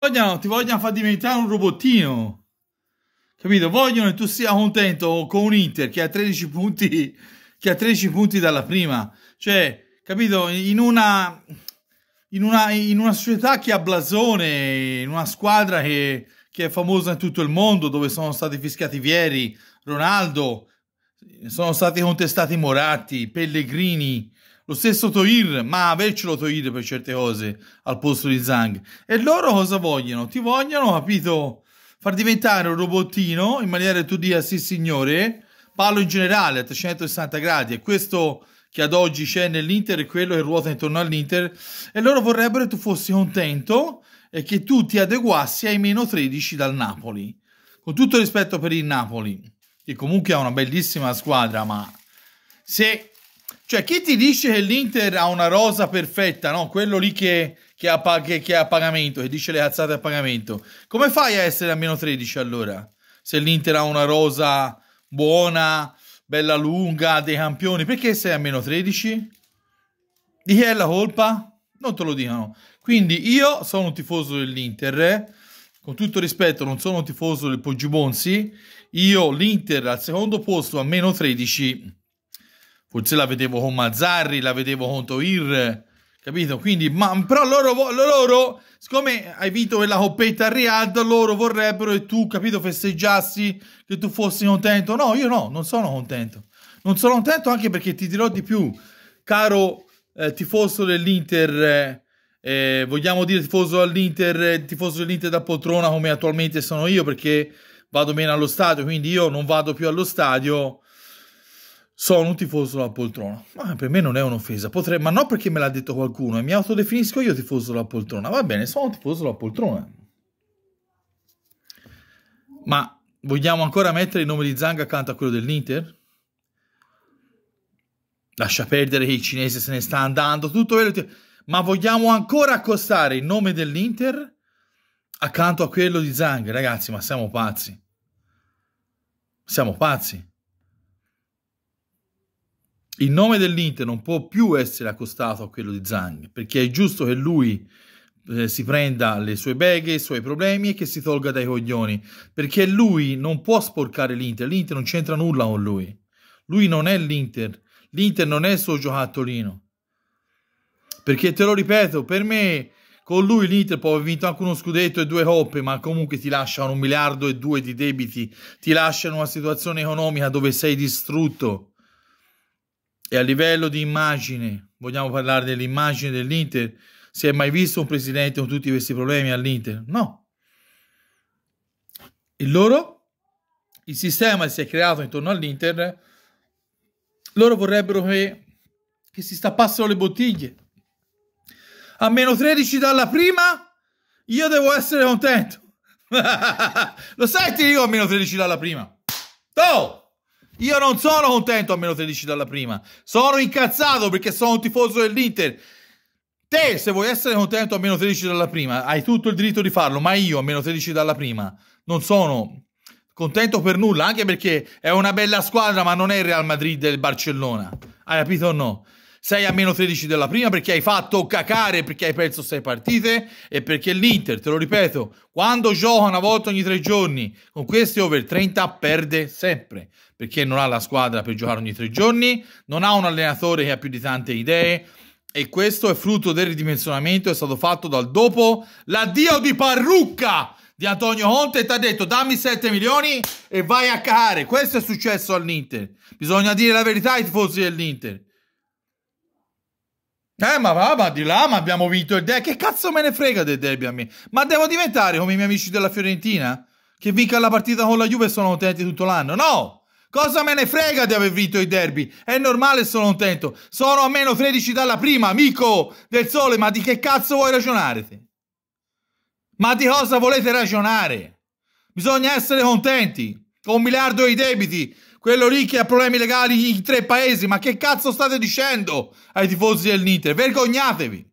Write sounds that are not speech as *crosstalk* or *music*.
vogliono, ti vogliono far diventare un robottino. Capito? Vogliono che tu sia contento con un Inter che ha 13 punti, che ha 13 punti dalla prima. Cioè, capito? In una, in una, in una società che ha blasone, in una squadra che, che è famosa in tutto il mondo, dove sono stati fischiati Vieri, Ronaldo, sono stati contestati Moratti, Pellegrini, lo stesso Toir, ma avercelo Toir per certe cose al posto di Zang. E loro cosa vogliono? Ti vogliono, capito? Far diventare un robottino in maniera che tu dia sì signore, parlo in generale a 360 gradi, e questo che ad oggi c'è nell'Inter e quello che ruota intorno all'Inter, e loro vorrebbero che tu fossi contento e che tu ti adeguassi ai meno 13 dal Napoli. Con tutto rispetto per il Napoli, che comunque è una bellissima squadra, ma se cioè, chi ti dice che l'Inter ha una rosa perfetta, no? Quello lì che, che, ha, che, che ha pagamento, che dice le alzate a pagamento. Come fai a essere a meno 13 allora? Se l'Inter ha una rosa buona, bella lunga, dei campioni, perché sei a meno 13? Di chi è la colpa? Non te lo dicono. Quindi io sono un tifoso dell'Inter, eh? con tutto rispetto non sono un tifoso del Poggibonsi, io l'Inter al secondo posto a meno 13 forse la vedevo con Mazzarri, la vedevo con Toir, capito? Quindi, ma, però loro, loro, siccome hai vinto quella coppetta a Riyadh, loro vorrebbero che tu, capito, festeggiassi, che tu fossi contento. No, io no, non sono contento. Non sono contento anche perché ti dirò di più, caro eh, tifoso dell'Inter... Eh, eh, vogliamo dire tifoso all'Inter, tifoso dell'Inter da poltrona come attualmente sono io perché vado meno allo stadio, quindi io non vado più allo stadio sono un tifoso della poltrona. Ma per me non è un'offesa, potrei, ma non perché me l'ha detto qualcuno e mi autodefinisco io tifoso della poltrona. Va bene, sono un tifoso della poltrona. Ma vogliamo ancora mettere il nome di Zang accanto a quello dell'Inter? Lascia perdere che il cinese se ne sta andando, tutto vero. Ma vogliamo ancora accostare il nome dell'Inter accanto a quello di Zang? Ragazzi, ma siamo pazzi. Siamo pazzi il nome dell'Inter non può più essere accostato a quello di Zang, perché è giusto che lui eh, si prenda le sue beghe, i suoi problemi e che si tolga dai coglioni, perché lui non può sporcare l'Inter, l'Inter non c'entra nulla con lui. Lui non è l'Inter, l'Inter non è il suo giocattolino. Perché te lo ripeto, per me con lui l'Inter può aver vinto anche uno scudetto e due coppe, ma comunque ti lasciano un miliardo e due di debiti, ti lasciano una situazione economica dove sei distrutto e a livello di immagine, vogliamo parlare dell'immagine dell'Inter? Si è mai visto un presidente con tutti questi problemi all'Inter? No. Il loro, il sistema che si è creato intorno all'Inter, loro vorrebbero che, che si stappassero le bottiglie. A meno 13 dalla prima, io devo essere contento. *laughs* Lo senti io a meno 13 dalla prima. Ciao! Io non sono contento a meno 13 dalla prima. Sono incazzato perché sono un tifoso dell'Inter. Te, se vuoi essere contento a meno 13 dalla prima, hai tutto il diritto di farlo, ma io a meno 13 dalla prima non sono contento per nulla, anche perché è una bella squadra, ma non è il Real Madrid e il Barcellona. Hai capito o no? sei a meno 13 della prima perché hai fatto cacare, perché hai perso 6 partite e perché l'Inter, te lo ripeto, quando gioca una volta ogni 3 giorni con questi over 30 perde sempre perché non ha la squadra per giocare ogni 3 giorni, non ha un allenatore che ha più di tante idee e questo è frutto del ridimensionamento è stato fatto dal dopo l'addio di Parrucca di Antonio Conte ti ha detto dammi 7 milioni e vai a cacare, Questo è successo all'Inter. Bisogna dire la verità ai tifosi dell'Inter. Eh, ma va, ma di là, ma abbiamo vinto il derby. Che cazzo me ne frega del derby a me? Ma devo diventare come i miei amici della Fiorentina? Che vinca la partita con la Juve e sono contenti tutto l'anno? No! Cosa me ne frega di aver vinto i derby? È normale, sono contento. Sono a meno 13 dalla prima, amico del sole, ma di che cazzo vuoi ragionare? Te? Ma di cosa volete ragionare? Bisogna essere contenti. Con un miliardo di debiti, quello lì che ha problemi legali in tre paesi, ma che cazzo state dicendo ai tifosi del Niter? Vergognatevi!